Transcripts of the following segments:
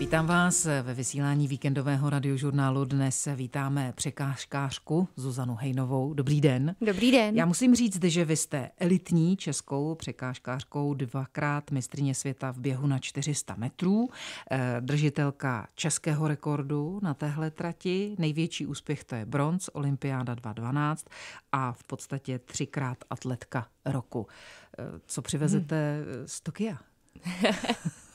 Vítám vás ve vysílání víkendového radiožurnálu. Dnes vítáme překážkářku Zuzanu Hejnovou. Dobrý den. Dobrý den. Já musím říct, že vy jste elitní českou překážkářkou, dvakrát mistrně světa v běhu na 400 metrů, eh, držitelka českého rekordu na téhle trati. Největší úspěch to je bronz, olympiáda 2012 a v podstatě třikrát atletka roku. Eh, co přivezete hmm. z Tokia?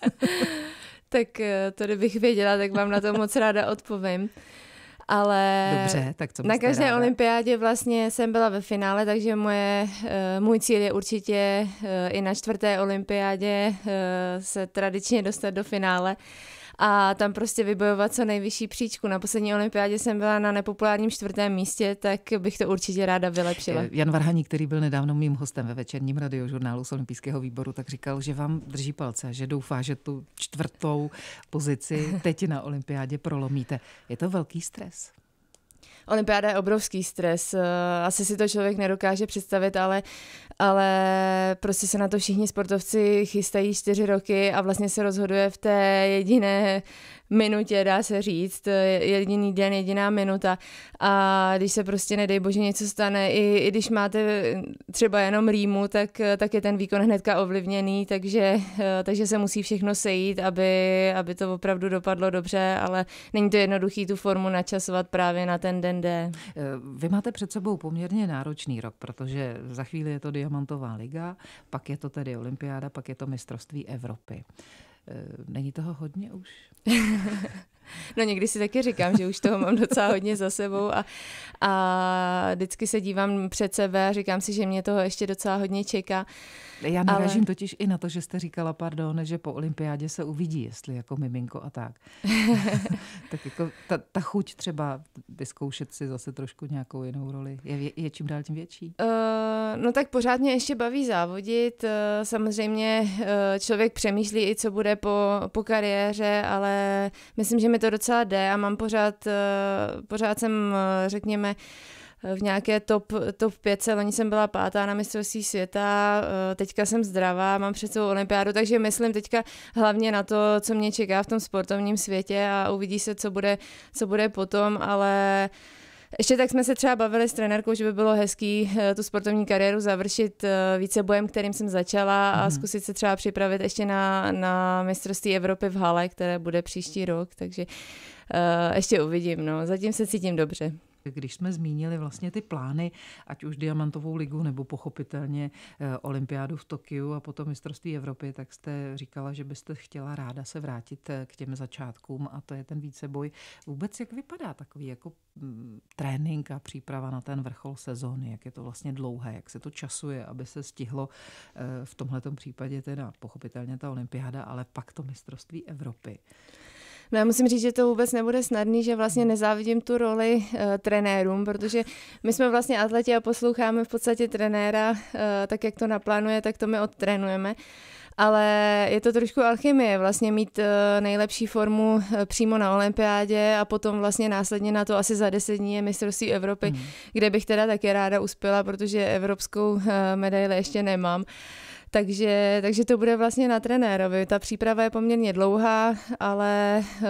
tak eh, to kdybych věděla, tak vám na to moc ráda odpovím ale Dobře, tak co na každé ráda? olympiádě vlastně jsem byla ve finále, takže moje, eh, můj cíl je určitě eh, i na čtvrté olympiádě eh, se tradičně dostat do finále a tam prostě vybojovat co nejvyšší příčku. Na poslední olympiádě jsem byla na nepopulárním čtvrtém místě, tak bych to určitě ráda vylepšila. Jan Varhaní, který byl nedávno mým hostem ve večerním radiožurnálu z Olympijského výboru, tak říkal, že vám drží palce, že doufá, že tu čtvrtou pozici teď na olympiádě prolomíte. Je to velký stres? olympiáda je obrovský stres. Eh, asi si to člověk nedokáže představit, ale, ale prostě se na to všichni sportovci chystají čtyři roky a vlastně se rozhoduje v té jediné minutě, dá se říct, jediný den, jediná minuta a když se prostě nedej bože něco stane, i, i když máte eh, třeba jenom rýmu, tak, eh, tak je ten výkon hnedka ovlivněný, takže, eh, takže se musí všechno sejít, aby, aby to opravdu dopadlo dobře, ale není to jednoduchý tu formu načasovat právě na ten den D. Vy máte před sebou poměrně náročný rok, protože za chvíli je to diamantová liga, pak je to tedy olympiáda, pak je to mistrovství Evropy. Eh, není toho hodně už? No někdy si taky říkám, že už toho mám docela hodně za sebou a, a vždycky se dívám před sebe a říkám si, že mě toho ještě docela hodně čeká. Já narážím ale... totiž i na to, že jste říkala, pardon, že po olympiádě se uvidí, jestli jako miminko a tak. tak jako ta, ta chuť třeba vyzkoušet si zase trošku nějakou jinou roli je, je čím dál tím větší. Uh, no tak pořád mě ještě baví závodit. Uh, samozřejmě uh, člověk přemýšlí i, co bude po, po kariéře, ale myslím, že mi mi to docela jde a mám pořád, eh, pořád jsem, eh, řekněme, eh, v nějaké top, top 5, loni jsem byla pátá na mistrovství světa, teďka jsem zdravá, mám před sebou olympiádu, takže myslím teďka hlavně na to, co mě čeká v tom sportovním světě a uvidí se, co bude, co bude potom, ale uh, ještě tak jsme se třeba bavili s trenérkou, že by bylo hezký eh, tu sportovní kariéru završit eh, více bojem, kterým jsem začala a mhm. zkusit se třeba připravit ještě na, na mistrovství Evropy v hale, které bude příští rok, takže eh, ještě uvidím. No. Zatím se cítím dobře. Když jsme zmínili vlastně ty plány, ať už Diamantovou ligu nebo pochopitelně eh, olympiádu v Tokiu a potom mistrovství Evropy, tak jste říkala, že byste chtěla ráda se vrátit eh, k těm začátkům a to je ten víceboj. Vůbec jak vypadá takový jako mm, trénink a příprava na ten vrchol sezóny, jak je to vlastně dlouhé, jak se to časuje, aby se stihlo eh, v tomhle případě teda pochopitelně ta olympiáda, ale pak to mistrovství Evropy. No já musím říct, že to vůbec nebude snadný, že vlastně hmm. nezávidím tu roli e, trenérům, protože my jsme vlastně atleti a posloucháme v podstatě trenéra, e, tak jak to naplánuje, tak to my odtrénujeme ale je to trošku alchymie, vlastně mít eh, nejlepší formu přímo na olympiádě a potom vlastně následně na to asi za deset dní je mistrovství Evropy, mm. kde bych teda také ráda uspěla, protože evropskou medaili ještě nemám. Takže, takže to bude vlastně na trenérovi. Ta příprava je poměrně dlouhá, ale, eh,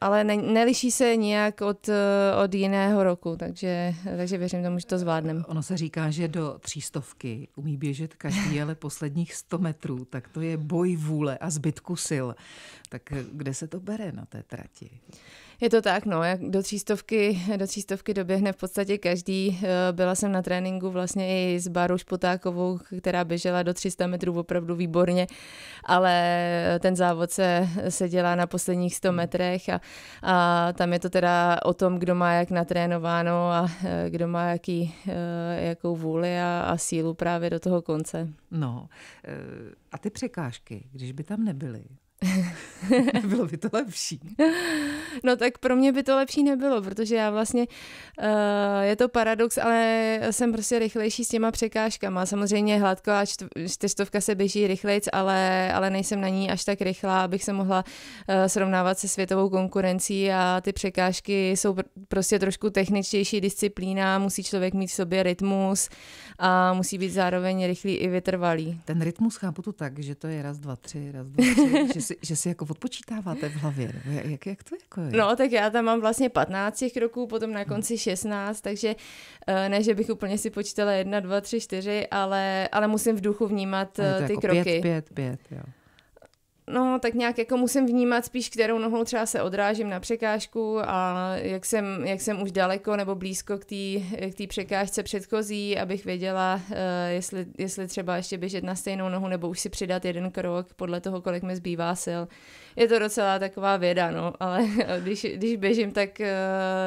ale ne, neliší se nijak od, eh, od jiného roku, takže, takže věřím tomu, že to zvládneme. Ono se říká, že do třístovky umí běžet každý, ale posledních 100 metrů, tak to je boj vůle a zbytku sil. Tak kde se to bere na té trati? Je to tak, no, jak do třístovky, do třístovky doběhne v podstatě každý. Eh, byla jsem na tréninku vlastně i s Barou Špotákovou, která běžela do 300 metrů opravdu výborně, ale ten závod se, se dělá na posledních 100 hmm. metrech a, a tam je to teda o tom, kdo má jak natrénováno a eh, kdo má jaký, eh, jakou vůli a, a sílu právě do toho konce. No, a ty překážky, když by tam nebyly, Nebylo by to lepší. No tak pro mě by to lepší nebylo, protože já vlastně, uh, je to paradox, ale jsem prostě rychlejší s těma překážkama. Samozřejmě hladko, hladková čtyřstovka se běží rychlejc, ale, ale nejsem na ní až tak rychlá, abych se mohla uh, srovnávat se světovou konkurencí a ty překážky jsou pr- prostě trošku techničtější disciplína, musí člověk mít v sobě rytmus a musí být zároveň rychlý i vytrvalý. Ten rytmus chápu to tak, že to je raz, dva, tři, raz, dva, tři, že si si, že si jako odpočítáváte v hlavě? jak, jak to jako je? No, tak já tam mám vlastně 15 těch kroků, potom na no. konci 16, takže eh, ne, že bych úplně si počítala 1, 2, 3, 4, ale, ale musím v duchu vnímat eh, ty jako kroky. 5, 5, 5, jo no, tak nějak jako musím vnímat spíš, kterou nohou třeba se odrážím na překážku a jak jsem, jak jsem už daleko nebo blízko k té k překážce předchozí, abych věděla, uh, jestli, jestli třeba ještě běžet na stejnou nohu nebo už si přidat jeden krok podle toho, kolik mi zbývá sil. Je to docela taková věda, no, ale když, když běžím, tak,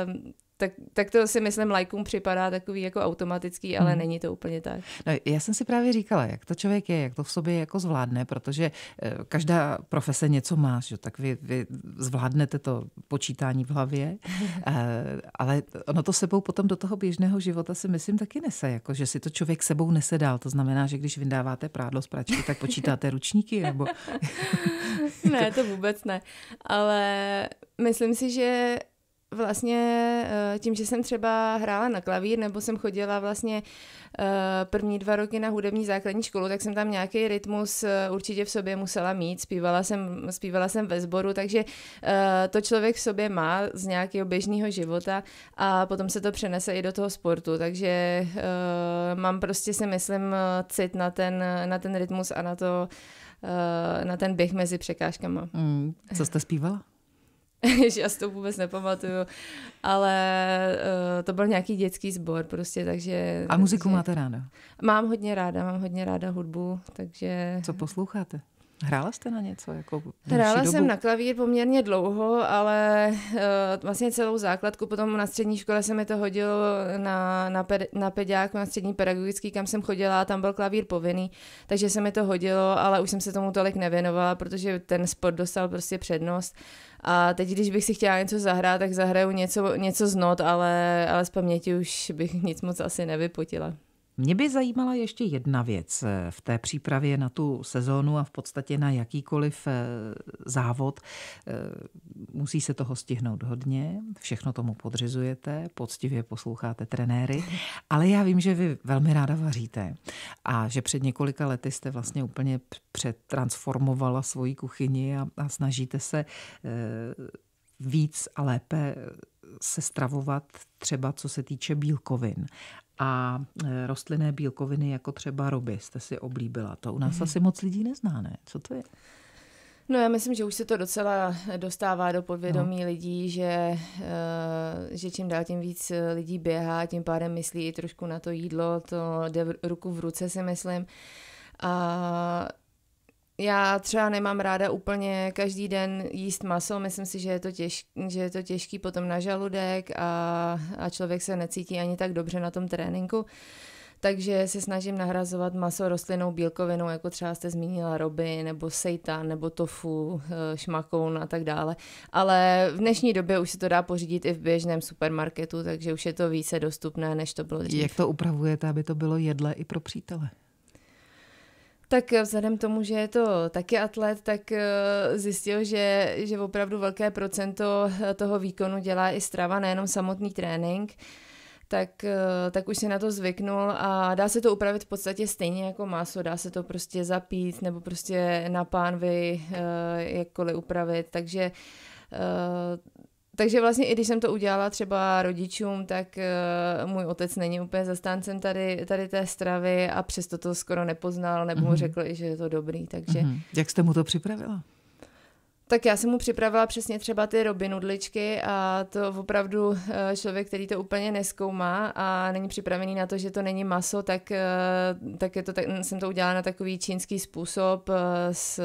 uh, tak, tak to si myslím lajkům připadá takový jako automatický, ale hmm. není to úplně tak. No, já jsem si právě říkala, jak to člověk je, jak to v sobě jako zvládne, protože eh, každá profese něco má, že? tak vy, vy zvládnete to počítání v hlavě, eh, ale ono to sebou potom do toho běžného života si myslím taky nese, jako že si to člověk sebou nese dál. To znamená, že když vydáváte prádlo z pračky, tak počítáte ručníky, nebo... ne, to vůbec ne, ale myslím si, že vlastně eh, tím, že jsem třeba hrála na klavír nebo jsem chodila vlastně eh, první dva roky na hudební základní školu, tak jsem tam nějaký rytmus eh, určitě v sobě musela mít. Zpívala jsem, zpívala jsem ve sboru, takže to člověk v sobě má z nějakého běžného života a potom se to přenese i do toho sportu, takže mám prostě si myslím cit na ten, na ten rytmus a na to, na ten běh mezi překážkama. Mm, co jste zpívala? že já si to vůbec nepamatuju, ale uh, to byl nějaký dětský sbor prostě, takže... A muziku takže... máte ráda? Mám hodně ráda, mám hodně ráda hudbu, takže... Co posloucháte? Hrála jste na něco? Jako Hrála dobu? jsem na klavír poměrně dlouho, ale uh, vlastně celou základku. Potom na střední škole se mi to hodilo na, na, pe, na pediáku, na střední pedagogický, kam jsem chodila a tam byl klavír povinný, takže se mi to hodilo, ale už jsem se tomu tolik nevěnovala, protože ten sport dostal prostě přednost. A teď, když bych si chtěla něco zahrát, tak zahraju něco, něco z not, ale, ale z paměti už bych nic moc asi nevypotila. Mě by zajímala ještě jedna věc eh, v té přípravě na tu sezónu a v podstatě na jakýkoliv eh, závod. Eh, musí se toho stihnout hodně, všechno tomu podřizujete, poctivě posloucháte trenéry, ale já vím, že vy velmi ráda vaříte a že před několika lety jste vlastně úplně přetransformovala svoji kuchyni a, a snažíte se víc a lépe se stravovat třeba co se týče bílkovin a e, rostlinné bílkoviny, jako třeba roby, jste si oblíbila. To u nás mhm. asi moc lidí nezná, ne? Co to je? No já myslím, že už se to docela dostává do povědomí no. lidí, že, e, že čím dál tím víc lidí běhá, tím pádem myslí i trošku na to jídlo, to jde ruku v ruce si myslím. A já třeba nemám ráda úplně každý den jíst maso, myslím si, že je to, těž, že je to těžký potom na žaludek a, a člověk se necítí ani tak dobře na tom tréninku. Takže se snažím nahrazovat maso rostlinnou bílkovinou, jako třeba jste zmínila roby, nebo sejta, nebo tofu, eh, šmakoun a tak dále. Ale v dnešní době už se to dá pořídit i v běžném supermarketu, takže už je to více dostupné, než to bylo dřív. Jak to upravujete, aby to bylo jedle i pro přítele? Tak vzhledem tomu, že je to taky atlet, tak eh, zjistil, že, že opravdu velké procento eh, toho výkonu dělá i strava, nejenom samotný trénink tak, eh, tak už si na to zvyknul a dá se to upravit v podstatě stejně jako maso, dá se to prostě zapít nebo prostě na pánvy, jakkoliv upravit, takže takže vlastně i když jsem to udělala třeba rodičům, tak uh, můj otec není úplně zastáncem tady, tady té stravy a přesto to skoro nepoznal nebo mm-hmm. mu mhm. řekl, že je to dobrý. Takže... Mm-hmm. Jak jste mu to připravila? Tak já jsem mu připravila přesně třeba ty robinudličky a to opravdu eh, člověk, který to úplně neskoumá a není připravený na to, že to není maso, tak, eh, tak, je to, tak jsem to udělala na takový čínský způsob eh, s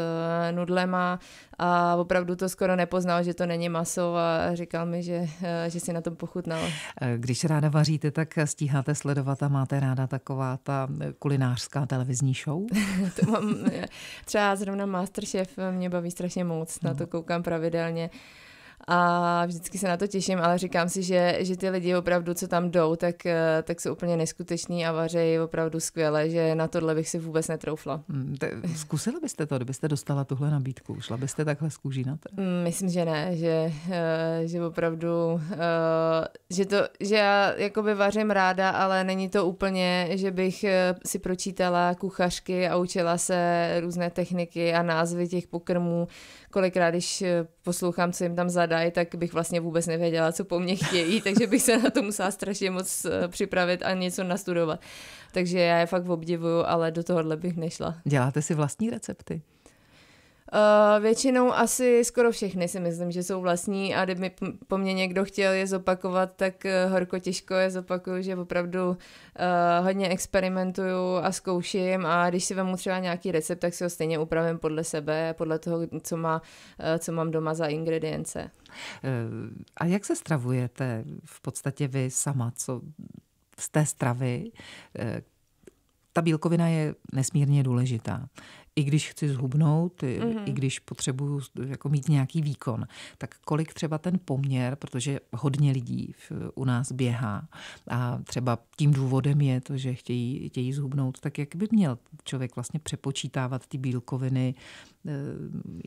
nudlema a opravdu to skoro nepoznal, že to není maso a říkal mi, že, že si na tom pochutnal. Když ráda vaříte, tak stíháte sledovat a máte ráda taková ta kulinářská televizní show? to mám, třeba zrovna Masterchef mě baví strašně moc. No na to koukám pravidelně a vždycky se na to těším, ale říkám si, že, že ty lidi opravdu, co tam jdou, tak, eh, tak jsou úplně neskuteční a vařejí opravdu skvěle, že na tohle bych si vůbec netroufla. Hmm, zkusila byste to, kdybyste dostala tuhle nabídku? Šla byste takhle zkůží na to? Hmm, myslím, že ne, že, eh, že opravdu, eh, že, to, že já jakoby vařím ráda, ale není to úplně, že bych si pročítala kuchařky a učila se různé techniky a názvy těch pokrmů kolikrát, když eh, poslouchám, co jim tam zadají, tak bych vlastně vůbec nevěděla, co po mně chtějí, takže bych se na to musela strašně moc eh, připravit a něco nastudovat. Takže já je fakt obdivuju, ale do tohohle bych nešla. Děláte si vlastní recepty? Eh, většinou asi skoro všechny si myslím, že jsou vlastní a kdyby po mně někdo chtěl je zopakovat, tak eh, horko těžko je zopakuju, že opravdu uh, hodně experimentuju a zkouším a když si vemu třeba nějaký recept, tak si ho stejně upravím podle sebe, podle toho, co, má, uh, co mám doma za ingredience. A jak se stravujete v podstatě vy sama, co z té stravy? Ta bílkovina je nesmírně důležitá i když chci zhubnout, mm-hmm. i když potřebuju jako mít nějaký výkon, tak kolik třeba ten poměr, protože hodně lidí v, u nás běhá a třeba tím důvodem je to, že chtějí, chtějí zhubnout, tak jak by měl člověk vlastně přepočítávat ty bílkoviny? Eh,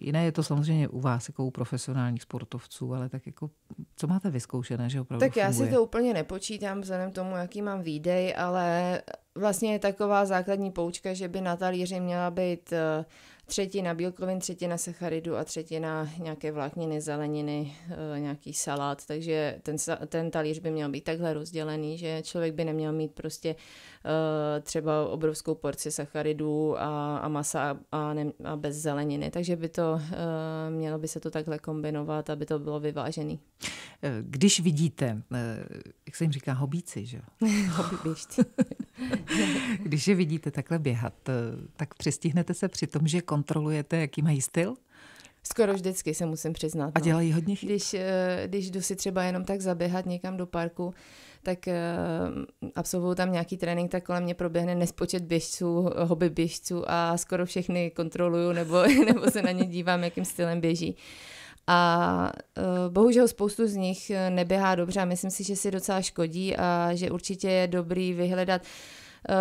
jiné je to samozřejmě u vás, jako u profesionálních sportovců, ale tak jako, co máte vyzkoušené, že opravdu Tak já si to úplně nepočítám vzhledem tomu, jaký mám výdej, ale vlastně je taková základní poučka, že by na talíři měla být eh, třetina bílkovin, třetina sacharidu a třetina nějaké vlákniny, zeleniny, eh, nějaký salát. Takže ten, ten talíř by měl být takhle rozdělený, že člověk by neměl mít prostě eh, třeba obrovskou porci sacharidů a, a masa a, ne, a bez zeleniny. Takže by to mělo by se to takhle kombinovat, aby to bylo vyvážený. Když vidíte, jak se jim říká, hobíci, že jo? Když je vidíte takhle běhat, eh, tak přestihnete se při tom, že kontrolujete, jaký mají styl? Skoro vždycky se musím přiznat. A no. dělají hodně chyb? Když, eh, když jdu si třeba jenom tak zaběhat někam do parku, tak eh, absolvuju tam nějaký trénink, tak kolem mě proběhne nespočet běžců, hobby běžců a skoro všechny kontroluju nebo, nebo se na ně dívám, jakým stylem běží. A eh, bohužel spoustu z nich eh, neběhá dobře a myslím si, že si docela škodí a že určitě je dobrý vyhledat eh,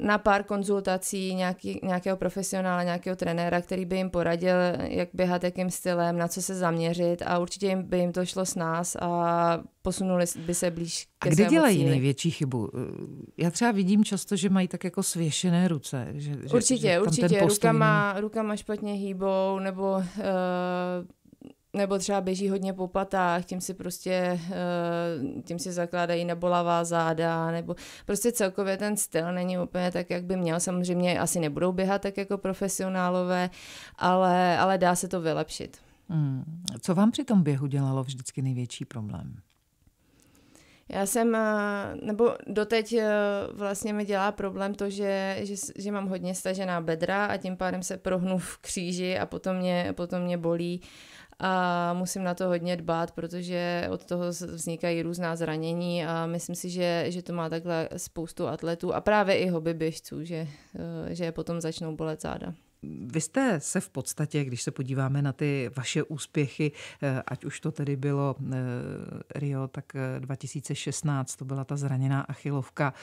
na pár konzultací nějaký, nějakého profesionála, nějakého trenéra, který by jim poradil, jak běhat, jakým stylem, na co se zaměřit a určitě jim, by jim to šlo s nás a posunuli by se blíž ke A kde dělají cíli. největší chybu? Já třeba vidím často, že mají tak jako svěšené ruce. Že, určitě, že určitě. Rukama, rukama špatně hýbou nebo uh, nebo třeba běží hodně po patách, tím si prostě, eh, tím si zakládají nebolavá záda, nebo prostě celkově ten styl není úplně tak, jak by měl. Samozřejmě asi nebudou běhat tak jako profesionálové, ale, ale dá se to vylepšit. Hmm. Co vám při tom běhu dělalo vždycky největší problém? Já jsem, eh, nebo doteď eh, vlastně mi dělá problém to, že, že, že mám hodně stažená bedra a tím pádem se prohnu v kříži a potom mě, potom mě bolí. Uh, a musím na to hodně dbát, protože od toho vznikají různá zranění a myslím si, že, že to má takhle spoustu atletů a právě i hobby běžců, že, eh, že potom začnou bolet záda. Vy jste se v podstatě, když se podíváme na ty vaše úspěchy, eh, ať už to tedy bylo eh, Rio, tak 2016, eh, to byla ta zraněná achilovka,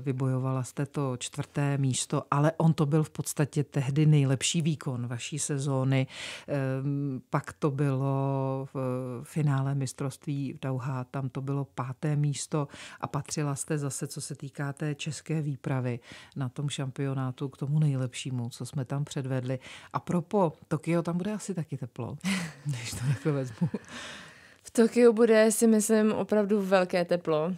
vybojovala jste to čtvrté místo, ale on to byl v podstatě tehdy nejlepší výkon vaší sezóny. Ehm, pak to bylo v finále mistrovství v Dauhá, tam to bylo páté místo a patřila jste zase, co se týká té české výpravy na tom šampionátu, k tomu nejlepšímu, co jsme tam předvedli. A propo, Tokio, tam bude asi taky teplo, než to takhle vezmu. V Tokiu bude, si myslím, opravdu velké teplo.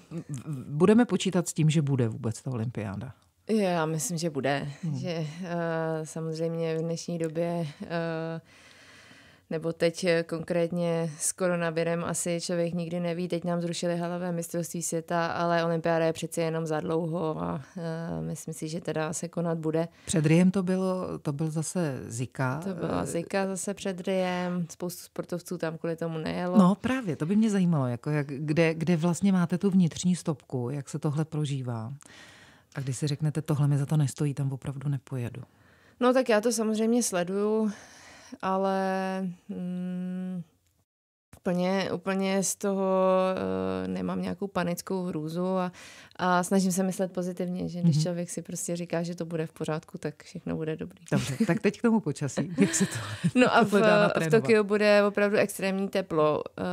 Budeme počítat s tím, že bude vůbec ta olympiáda. Já myslím, že bude. Hmm. Že, uh, samozřejmě v dnešní době uh, nebo teď eh, konkrétně s koronavirem asi člověk nikdy neví, teď nám zrušili halové mistrovství světa, ale olympiáda je přeci jenom za dlouho a uh, myslím si, že teda se konat bude. Před Riem to bylo, to byl zase Zika. To byla eh, Zika zase před Riem, spoustu sportovců tam kvůli tomu nejelo. No právě, to by mě zajímalo, jako jak, kde, kde vlastně máte tu vnitřní stopku, jak se tohle prožívá. A když si řeknete, tohle mi za to nestojí, tam opravdu nepojedu. No tak já to samozřejmě sleduju ale... Mm, Úplně, úplně z toho uh, nemám nějakou panickou hrůzu a, a snažím se myslet pozitivně, že když mhm. člověk si prostě říká, že to bude v pořádku, tak všechno bude dobrý. Dobře, tak teď k tomu počasí. Jak se to No a v, v Tokiu bude opravdu extrémní teplo. Uh,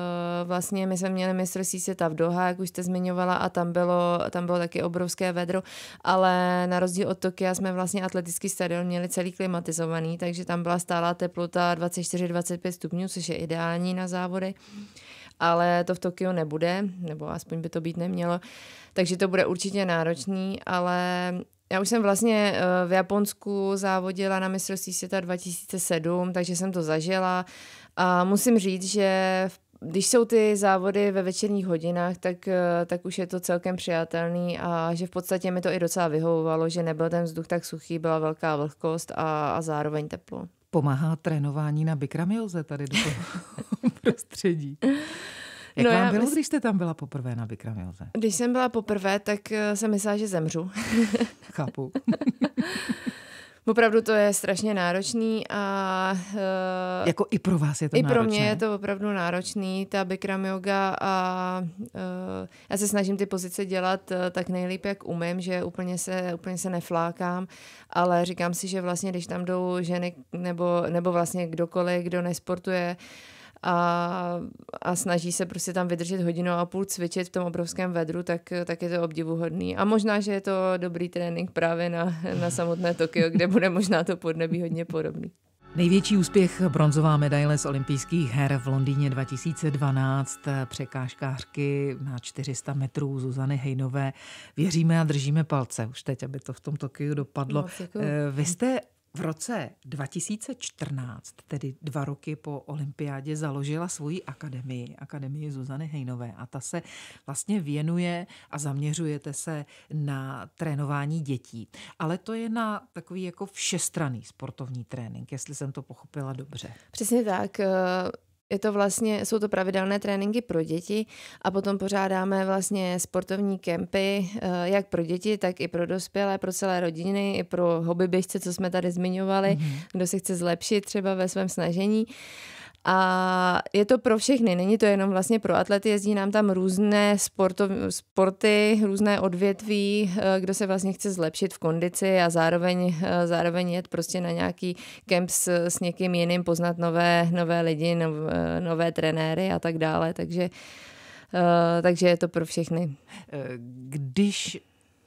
vlastně my jsme měli mistrovství světa v Doha, jak už jste zmiňovala, a tam bylo, tam bylo taky obrovské vedro, ale na rozdíl od Tokia jsme vlastně atletický stadion měli celý klimatizovaný, takže tam byla stálá teplota 24-25 stupňů, což je ideální na závody ale to v Tokiu nebude, nebo aspoň by to být nemělo, takže to bude určitě náročný, ale já už jsem vlastně eh, v Japonsku závodila na mistrovství světa 2007, takže jsem to zažila a musím říct, že v když jsou ty závody ve večerních hodinách, tak, eh, tak už je to celkem přijatelný a že v podstatě mi to i docela vyhovovalo, že nebyl ten vzduch tak suchý, byla velká vlhkost a, a zároveň teplo. Pomáhá trénování na bikramioze tady do toho? prostředí. Jak no vám bylo, mysl... když jste tam byla poprvé na Bikram Joze? Když jsem byla poprvé, tak eh, jsem myslela, že zemřu. Chápu. Opravdu to je strašně náročný a... Uh, jako i pro vás je to náročné. I náročné. pro mě je to opravdu náročný, ta Bikram yoga a uh, já se snažím ty pozice dělat uh, tak nejlíp, jak umím, že úplně se, úplně se neflákám, ale říkám si, že vlastně, když tam jdou ženy nebo, nebo vlastně kdokoliv, kdo nesportuje, uh, a, a snaží se prostě tam vydržet hodinu a půl cvičit v tom obrovském vedru, tak, tak je to obdivuhodný. A možná, že je to dobrý trénink právě na, na samotné Tokio, kde bude možná to podnebí hodně podobný. Největší úspěch bronzová medaile z olympijských her v Londýně 2012, překážkářky na 400 metrů Zuzany Hejnové. Věříme a držíme palce už teď, aby to v tom Tokiu dopadlo. Eh, vy jste v roce 2014, tedy dva roky po olympiádě, založila svoji akademii, akademii Zuzany Hejnové a ta se vlastně věnuje a zaměřujete se na trénování dětí. Ale to je na takový jako všestraný sportovní trénink, jestli jsem to pochopila dobře. Přesně tak je to vlastně, jsou to pravidelné tréninky pro děti a potom pořádáme vlastně sportovní kempy, eh, jak pro děti, tak i pro dospělé, pro celé rodiny, i pro hobbyběžce, co jsme tady zmiňovali, mm-hmm. kdo se chce zlepšit třeba ve svém snažení. Uh, a je to pro všechny, není to jenom vlastně pro atlety, jezdí nám tam různé sporto, sporty, různé odvětví, eh, kdo se vlastně chce zlepšit v kondici a zároveň, eh, zároveň jet prostě na nějaký kemp s, s někým jiným, poznat nové, nové lidi, nov, eh, nové trenéry a tak dále, takže takže je to pro všechny. Když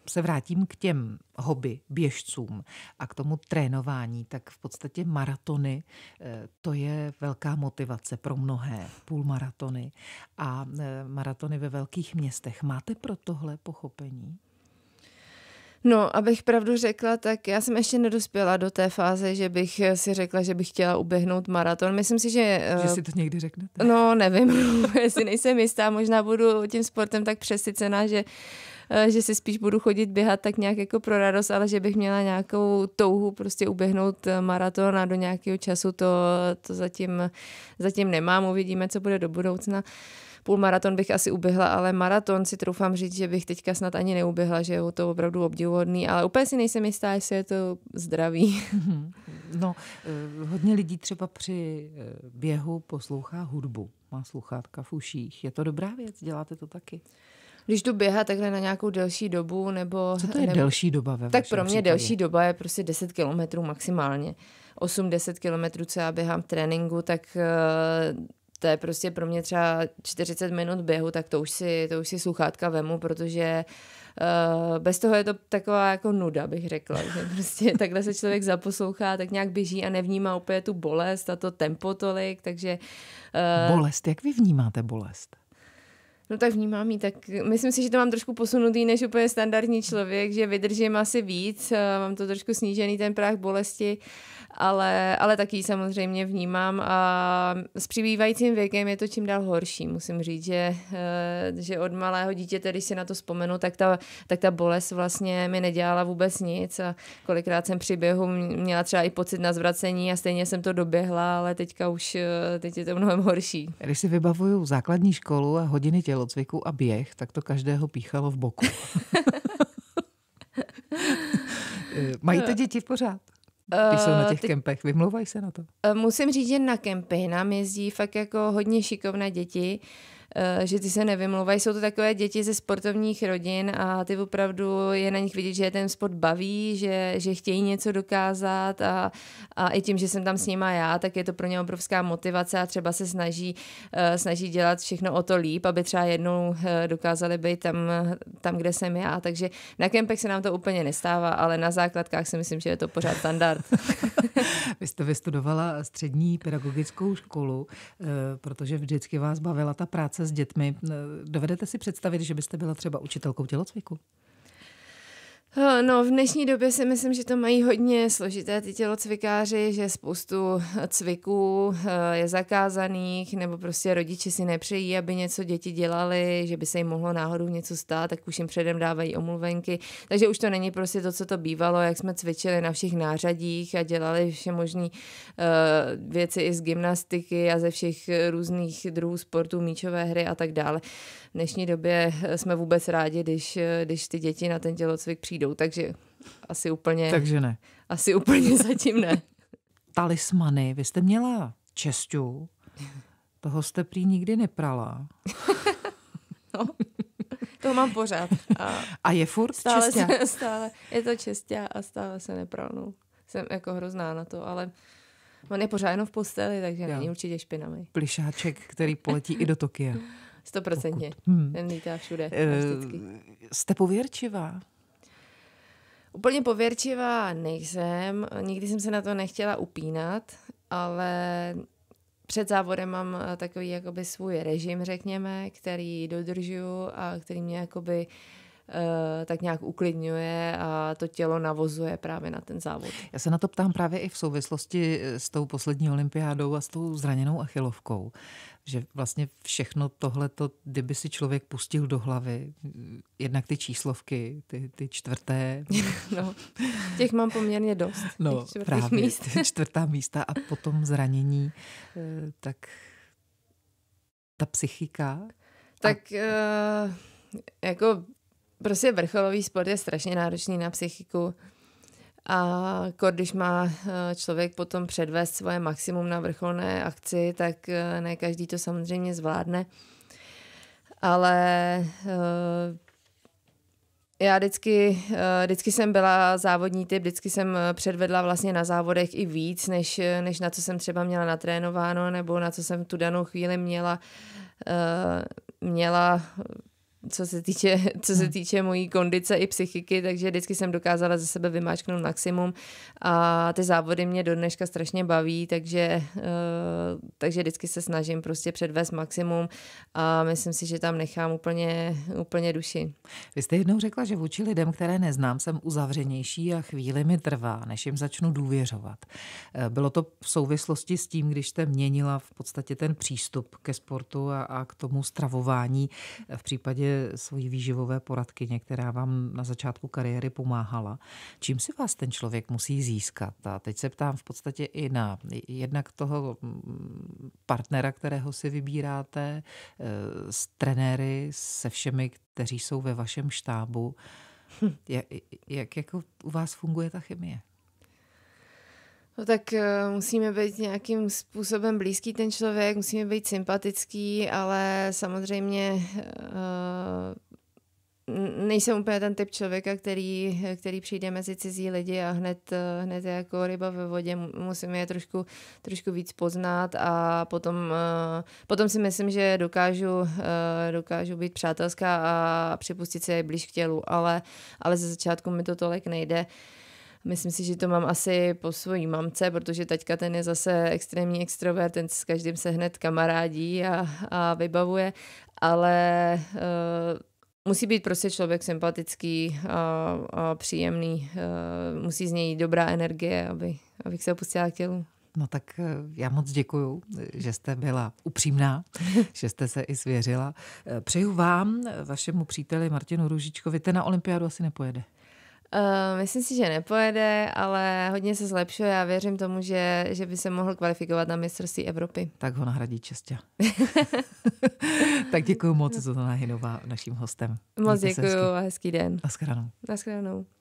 se vrátím k těm hobby běžcům a k tomu trénování, tak v podstatě maratony, eh, to je velká motivace pro mnohé, půl maratony a eh, maratony ve velkých městech. Máte pro tohle pochopení? No, abych pravdu řekla, tak já jsem ještě nedospěla do té fáze, že bych si řekla, že bych chtěla uběhnout maraton. Myslím si, že... Že eh, si to někdy řeknete? No, nevím, jestli nejsem jistá, možná budu tím sportem tak přesycená, že eh, že si spíš budu chodit běhat tak nějak jako pro radost, ale že bych měla nějakou touhu prostě uběhnout eh, maraton a do nějakého času to, to zatím, zatím nemám. Uvidíme, co bude do budoucna. Uh, Půl maraton bych asi uběhla, ale maraton si troufám říct, že bych teďka snad ani neuběhla, že je to opravdu obdivuhodný, ale úplně si nejsem jistá, jestli je to zdravý. Mhm. No, eh, hodně lidí třeba při eh, běhu poslouchá hudbu, má sluchátka v uších. Je to dobrá věc, děláte to taky? když jdu běhat takhle na nějakou delší dobu, nebo... Co to je nebo, delší doba ve Tak pro mě případě? delší doba je prostě 10 kilometrů maximálně. 8-10 kilometrů, co já běhám v tréninku, tak uh, to je prostě pro mě třeba 40 minut běhu, tak to už si, to už si sluchátka vemu, protože eh, bez toho je to taková jako nuda, bych řekla, že prostě takhle se člověk zaposlouchá, tak nějak běží a nevnímá úplně tu bolest a to tempo tolik, takže... Eh, bolest, jak vy vnímáte bolest? No tak vnímám ji, tak myslím si, že to mám trošku posunutý než úplně standardní člověk, že vydržím asi víc, eh, mám to trošku snížený ten práh bolesti, ale, ale taky samozřejmě vnímám a s přibývajícím věkem je to čím dál horší, musím říct, že, eh, že od malého dítěte, když si na to vzpomenu, tak ta, tak ta bolest vlastně mi nedělala vůbec nic a kolikrát jsem při běhu měla třeba i pocit na zvracení a stejně jsem to doběhla, ale teďka už eh, teď je to mnohem horší. Když si vybavuju základní školu a hodiny tělo tělocviku a běh, tak to každého píchalo v boku. Mají to eh, děti pořád? Když jsou na eh, těch ty... kempech, vymlouvají se na to? Eh, musím říct, že na kempy nám jezdí fakt jako hodně šikovné děti. Uh, Eh, že ty se nevymluvají. Jsou to takové děti ze sportovních rodin a ty opravdu je na nich vidět, že je ten sport baví, že, že chtějí něco dokázat a, a i tím, že jsem tam s nima já, tak je to pro ně obrovská motivace a třeba se snaží, eh, snaží dělat všechno o to líp, aby třeba jednou eh, dokázali být tam, tam kde jsem já. Takže na kempech se nám to úplně nestává, ale na základkách si myslím, že je to pořád standard. Vy jste vystudovala střední pedagogickou školu, protože vždycky vás bavila ta práce s dětmi. Eh, dovedete si představit, že byste byla třeba učitelkou tělocviku? No, v dnešní době si myslím, že to mají hodně složité ty tělocvikáři, že spoustu eh, cviků eh, je zakázaných, nebo prostě rodiče si nepřejí, aby něco děti dělali, že by se jim mohlo náhodou něco stát, tak už jim předem dávají omluvenky. Takže už to není prostě to, co to bývalo, jak jsme cvičili na všech nářadích a dělali vše možné eh, věci i z gymnastiky a ze všech různých druhů sportů, míčové hry a tak dále v dnešní době eh, jsme vůbec rádi, když, eh, když ty děti na ten tělocvik přijdou, takže asi úplně... Takže ne. Asi úplně zatím ne. Talismany, vy jste měla česťu, toho jste prý nikdy neprala. no, to mám pořád. A, a je furt stále čestě? Se, stále, je to čestě a stále se nepralnu. No. Jsem jako hrozná na to, ale on je pořád jenom v posteli, takže jo. není určitě špinavý. Plišáček, který poletí i do Tokia. Stoprocentně. Hmm. Ten lítá všude. Uh, jste pověrčivá? Úplně pověrčivá nejsem. Nikdy jsem se na to nechtěla upínat, ale před závodem mám eh, takový jakoby svůj režim, řekněme, který dodržuju a který mě jakoby uh, Eh, tak nějak uklidňuje a to tělo navozuje právě na ten závod. Já se na to ptám právě i v souvislosti eh, s tou poslední olympiádou a s tou zraněnou achilovkou, že vlastně všechno tohleto, kdyby si člověk pustil do hlavy, eh, jednak ty číslovky, ty, ty čtvrté. No, těch mám poměrně dost. No, právě, míst. čtvrtá místa a potom zranění, tak ta psychika. Tak a... jako prostě vrcholový sport je strašně náročný na psychiku. A když má eh, člověk potom předvést svoje maximum na vrcholné akci, tak eh, ne každý to samozřejmě zvládne. Ale eh, já vždycky, vždycky jsem byla závodní typ, vždycky jsem předvedla vlastně na závodech i víc, než, než na co jsem třeba měla natrénováno, nebo na co jsem tu danou chvíli měla, měla co se týče, co se hmm. týče mojí kondice i psychiky, takže vždycky jsem dokázala ze sebe vymáčknout maximum a ty závody mě do dneška strašně baví, takže, eh, takže vždycky se snažím prostě předvést maximum a myslím si, že tam nechám úplně, úplně duši. Vy jste jednou řekla, že vůči lidem, které neznám, jsem uzavřenější a chvíli mi trvá, než jim začnu důvěřovat. Eh, bylo to v souvislosti s tím, když jste měnila v podstatě ten přístup ke sportu a, a k tomu stravování eh, v případě případě prostě svojí výživové poradky, která vám na začátku kariéry pomáhala. Čím si vás ten člověk musí získat? A teď se ptám v podstatě i na jednak toho mm, partnera, kterého si vybíráte, eh, s trenéry, se všemi, kteří jsou ve vašem štábu. Hm. Jak, jak jako u vás funguje ta chemie? No tak uh, musíme být nějakým způsobem blízký ten člověk, musíme být sympatický, ale samozřejmě uh, nejsem úplně ten typ člověka, který, který přijde mezi cizí lidi a hned, eh, hned jako ryba ve vodě, musíme je trošku, trošku víc poznat a potom, uh, potom si myslím, že dokážu, uh, dokážu být přátelská a připustit se je blíž k tělu, ale, ale ze začátku mi to tolik nejde. Uh, Myslím si, že to mám asi po svojí mamce, protože teďka ten je zase extrémní extrovert, ten s každým se hned kamarádí a, a vybavuje, ale uh, musí být prostě člověk sympatický a, a příjemný, uh, musí z něj dobrá energie, aby, abych se opustila k tělu. No tak eh, já moc děkuju, že jste byla upřímná, že jste se i svěřila. Přeju vám, vašemu příteli Martinu Růžičkovi, ten na olympiádu asi nepojede. Uh, myslím si, že nepojede, ale hodně se zlepšuje a věřím tomu, že, že by se mohl kvalifikovat na mistrovství Evropy. Tak ho nahradí Čestě. tak děkuji moc, Zuzana Hinová, naším hostem. Moc děkuji a hezký den. Naschledanou. shledanou.